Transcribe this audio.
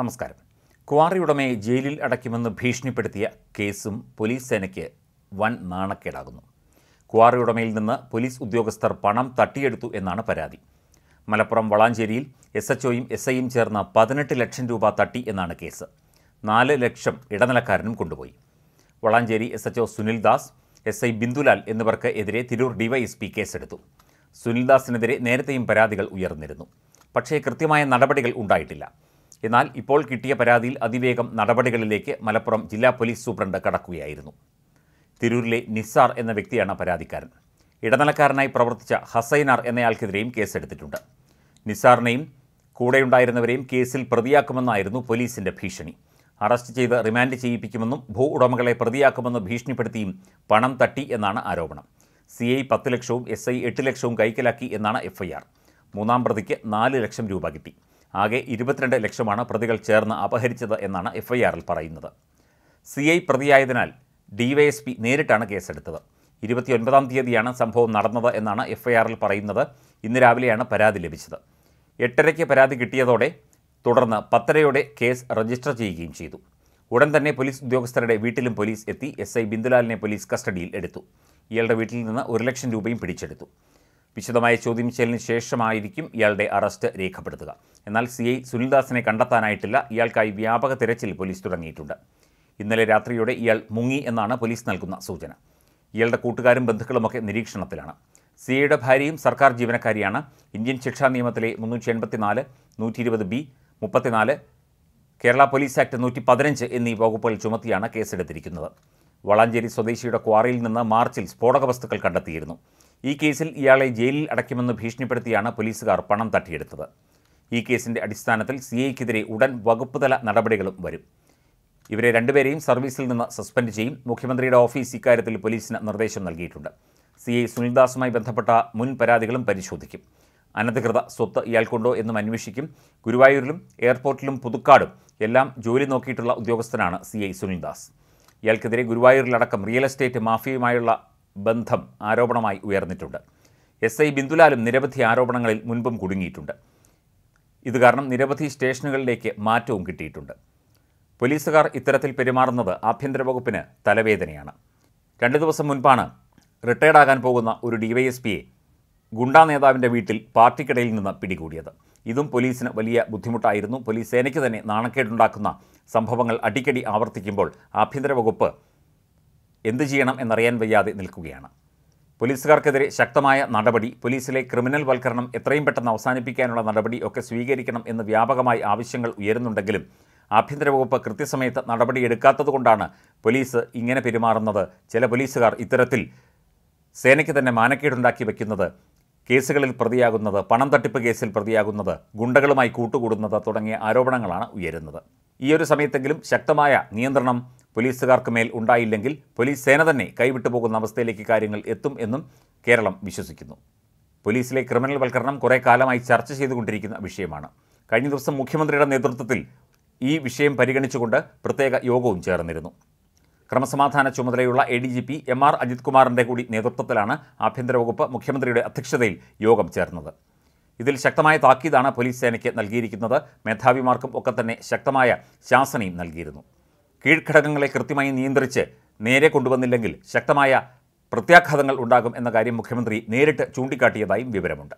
നമസ്കാരം ക്വാറി ഉടമയെ ജയിലിൽ അടയ്ക്കുമെന്ന് ഭീഷണിപ്പെടുത്തിയ കേസും പോലീസ് സേനയ്ക്ക് വൻ നാണക്കേടാകുന്നു ക്വാറി ഉടമയിൽ നിന്ന് പോലീസ് ഉദ്യോഗസ്ഥർ പണം തട്ടിയെടുത്തു എന്നാണ് പരാതി മലപ്പുറം വളാഞ്ചേരിയിൽ എസ് എച്ച് ഒയും എസ് ഐയും ചേർന്ന് പതിനെട്ട് ലക്ഷം രൂപ തട്ടി എന്നാണ് കേസ് നാല് ലക്ഷം ഇടനിലക്കാരനും കൊണ്ടുപോയി Valanchery S H O Sunil Das S I Bindulal എന്നിവർക്ക് എതിരെ തിരൂർ ഡിവൈഎസ്പി കേസെടുത്തു സുനിൽദാസിനെതിരെ നേരത്തെയും പരാതികൾ ഉയർന്നിരുന്നു പക്ഷേ കൃത്യമായ നടപടികൾ ഉണ്ടായിട്ടില്ല എന്നാൽ ഇപ്പോൾ കിട്ടിയ പരാതിയിൽ അതിവേഗം നടപടികളിലേക്ക് മലപ്പുറം ജില്ലാ പോലീസ് സൂപ്രണ്ട് കടക്കുകയായിരുന്നു തിരൂരിലെ നിസാർ എന്ന വ്യക്തിയാണ് പരാതിക്കാരൻ ഇടനിലക്കാരനായി പ്രവർത്തിച്ച ഹസൈനാർ എന്നയാൾക്കെതിരെയും കേസെടുത്തിട്ടുണ്ട് നിസാറിനെയും കൂടെയുണ്ടായിരുന്നവരെയും കേസിൽ പ്രതിയാക്കുമെന്നായിരുന്നു പോലീസിന്റെ ഭീഷണി അറസ്റ്റ് ചെയ്ത് റിമാൻഡ് ചെയ്യിപ്പിക്കുമെന്നും ഭൂ ഉടമകളെ പ്രതിയാക്കുമെന്ന് ഭീഷണിപ്പെടുത്തിയും പണം തട്ടി എന്നാണ് ആരോപണം സി ഐ പത്ത് ലക്ഷവും എസ് ഐ എട്ട് ലക്ഷവും കൈക്കലാക്കി എന്നാണ് എഫ്ഐആർ മൂന്നാം പ്രതിക്ക് നാല് ലക്ഷം രൂപ കിട്ടി ആകെ ഇരുപത്തിരണ്ട് ലക്ഷമാണ് പ്രതികൾ ചേർന്ന് അപഹരിച്ചത് എന്നാണ് എഫ്ഐആറിൽ പറയുന്നത് സി ഐ പ്രതിയായതിനാൽ ഡിവൈഎസ്പി നേരിട്ടാണ് കേസെടുത്തത് ഇരുപത്തിയൊൻപതാം തീയതിയാണ് സംഭവം നടന്നത് എന്നാണ് എഫ്ഐആറിൽ പറയുന്നത് ഇന്ന് രാവിലെയാണ് പരാതി ലഭിച്ചത് എട്ടരയ്ക്ക് പരാതി കിട്ടിയതോടെ തുടർന്ന് പത്തരയോടെ കേസ് രജിസ്റ്റർ ചെയ്യുകയും ചെയ്തു ഉടൻ തന്നെ പോലീസ് ഉദ്യോഗസ്ഥരുടെ വീട്ടിലും പോലീസ് എത്തി എസ് ഐ ബിന്ദുലാലിനെ പോലീസ് കസ്റ്റഡിയിൽ എടുത്തു ഇയാളുടെ വീട്ടിൽ നിന്ന് ഒരു ലക്ഷം രൂപയും പിടിച്ചെടുത്തു വിശദമായ ചോദ്യം ചെയ്യലിന് ശേഷമായിരിക്കും ഇയാളുടെ അറസ്റ്റ് രേഖപ്പെടുത്തുക എന്നാൽ സി ഐ സുനിൽദാസിനെ കണ്ടെത്താനായിട്ടില്ല ഇയാൾക്കായി വ്യാപക തിരച്ചിൽ പോലീസ് തുടങ്ങിയിട്ടുണ്ട് ഇന്നലെ രാത്രിയോടെ ഇയാൾ മുങ്ങി എന്നാണ് പോലീസ് നൽകുന്ന സൂചന ഇയാളുടെ കൂട്ടുകാരും ബന്ധുക്കളുമൊക്കെ നിരീക്ഷണത്തിലാണ് ഐയുടെ ഭാര്യയും സർക്കാർ ജീവനക്കാരിയാണ് ഇന്ത്യൻ ശിക്ഷാ നിയമത്തിലെ മുന്നൂറ്റി എൺപത്തിനാല് നൂറ്റി ഇരുപത് ബി മുപ്പത്തിനാല് കേരള പോലീസ് ആക്ട് നൂറ്റി പതിനഞ്ച് എന്നീ വകുപ്പുകൾ ചുമത്തിയാണ് കേസെടുത്തിരിക്കുന്നത് വളാഞ്ചേരി സ്വദേശിയുടെ ക്വാറിയിൽ നിന്ന് മാർച്ചിൽ സ്ഫോടക വസ്തുക്കൾ കണ്ടെത്തിയിരുന്നു ഈ കേസിൽ ഇയാളെ ജയിലിൽ അടയ്ക്കുമെന്ന് ഭീഷണിപ്പെടുത്തിയാണ് പോലീസുകാർ പണം തട്ടിയെടുത്തത് ഈ കേസിൻ്റെ അടിസ്ഥാനത്തിൽ സി ഐക്കെതിരെ ഉടൻ വകുപ്പുതല നടപടികളും വരും ഇവരെ രണ്ടുപേരെയും സർവീസിൽ നിന്ന് സസ്പെൻഡ് ചെയ്യും മുഖ്യമന്ത്രിയുടെ ഓഫീസ് ഇക്കാര്യത്തിൽ പോലീസിന് നിർദ്ദേശം നൽകിയിട്ടുണ്ട് സി ഐ സുനിൽദാസുമായി ബന്ധപ്പെട്ട മുൻ പരാതികളും പരിശോധിക്കും അനധികൃത സ്വത്ത് ഇയാൾക്കുണ്ടോ എന്നും അന്വേഷിക്കും ഗുരുവായൂരിലും എയർപോർട്ടിലും പുതുക്കാടും എല്ലാം ജോലി നോക്കിയിട്ടുള്ള ഉദ്യോഗസ്ഥനാണ് സി ഐ സുനിൽദാസ് ഇയാൾക്കെതിരെ ഗുരുവായൂരിലടക്കം റിയൽ എസ്റ്റേറ്റ് മാഫിയയുമായുള്ള ബന്ധം ആരോപണമായി ഉയർന്നിട്ടുണ്ട് എസ് ഐ ബിന്ദുലാലും നിരവധി ആരോപണങ്ങളിൽ മുൻപും കുടുങ്ങിയിട്ടുണ്ട് ഇത് കാരണം നിരവധി സ്റ്റേഷനുകളിലേക്ക് മാറ്റവും കിട്ടിയിട്ടുണ്ട് പോലീസുകാർ ഇത്തരത്തിൽ പെരുമാറുന്നത് ആഭ്യന്തര വകുപ്പിന് തലവേദനയാണ് രണ്ടു ദിവസം മുൻപാണ് റിട്ടയർഡ് ആകാൻ പോകുന്ന ഒരു ഡിവൈഎസ്പിയെ ഗുണ്ടാ നേതാവിൻ്റെ വീട്ടിൽ പാർട്ടിക്കിടയിൽ നിന്ന് പിടികൂടിയത് ഇതും പോലീസിന് വലിയ ബുദ്ധിമുട്ടായിരുന്നു പോലീസ് സേനയ്ക്ക് തന്നെ നാണക്കേടുണ്ടാക്കുന്ന സംഭവങ്ങൾ അടിക്കടി ആവർത്തിക്കുമ്പോൾ ആഭ്യന്തര വകുപ്പ് എന്തു ചെയ്യണം എന്നറിയാൻ വയ്യാതെ നിൽക്കുകയാണ് പോലീസുകാർക്കെതിരെ ശക്തമായ നടപടി പോലീസിലെ ക്രിമിനൽ വൽക്കരണം എത്രയും പെട്ടെന്ന് അവസാനിപ്പിക്കാനുള്ള നടപടി ഒക്കെ സ്വീകരിക്കണം എന്ന് വ്യാപകമായി ആവശ്യങ്ങൾ ഉയരുന്നുണ്ടെങ്കിലും ആഭ്യന്തര വകുപ്പ് കൃത്യസമയത്ത് നടപടിയെടുക്കാത്തതുകൊണ്ടാണ് പോലീസ് ഇങ്ങനെ പെരുമാറുന്നത് ചില പോലീസുകാർ ഇത്തരത്തിൽ സേനയ്ക്ക് തന്നെ മാനക്കേടുണ്ടാക്കി വയ്ക്കുന്നത് കേസുകളിൽ പ്രതിയാകുന്നത് പണം തട്ടിപ്പ് കേസിൽ പ്രതിയാകുന്നത് ഗുണ്ടകളുമായി കൂട്ടുകൂടുന്നത് തുടങ്ങിയ ആരോപണങ്ങളാണ് ഉയരുന്നത് ഈ ഒരു സമയത്തെങ്കിലും ശക്തമായ നിയന്ത്രണം പോലീസുകാർക്ക് മേൽ ഉണ്ടായില്ലെങ്കിൽ പോലീസ് സേന തന്നെ കൈവിട്ടു പോകുന്ന അവസ്ഥയിലേക്ക് കാര്യങ്ങൾ എത്തും എന്നും കേരളം വിശ്വസിക്കുന്നു പോലീസിലെ ക്രിമിനൽ വൽക്കരണം കുറേ കാലമായി ചർച്ച ചെയ്തുകൊണ്ടിരിക്കുന്ന വിഷയമാണ് കഴിഞ്ഞ ദിവസം മുഖ്യമന്ത്രിയുടെ നേതൃത്വത്തിൽ ഈ വിഷയം പരിഗണിച്ചുകൊണ്ട് പ്രത്യേക യോഗവും ചേർന്നിരുന്നു ക്രമസമാധാന ചുമതലയുള്ള A D G P M R Ajith കുമാറിൻ്റെ കൂടി നേതൃത്വത്തിലാണ് ആഭ്യന്തര വകുപ്പ് മുഖ്യമന്ത്രിയുടെ അധ്യക്ഷതയിൽ യോഗം ചേർന്നത് ഇതിൽ ശക്തമായ താക്കീതാണ് പോലീസ് സേനയ്ക്ക് നൽകിയിരിക്കുന്നത് മേധാവിമാർക്കും ഒക്കെ തന്നെ ശക്തമായ ശാസനയും നൽകിയിരുന്നു കീഴ്ഘടകങ്ങളെ കൃത്യമായി നിയന്ത്രിച്ച് നേരെ കൊണ്ടുവന്നില്ലെങ്കിൽ ശക്തമായ പ്രത്യാഘാതങ്ങൾ ഉണ്ടാകും എന്ന കാര്യം മുഖ്യമന്ത്രി നേരിട്ട് ചൂണ്ടിക്കാട്ടിയതായും വിവരമുണ്ട്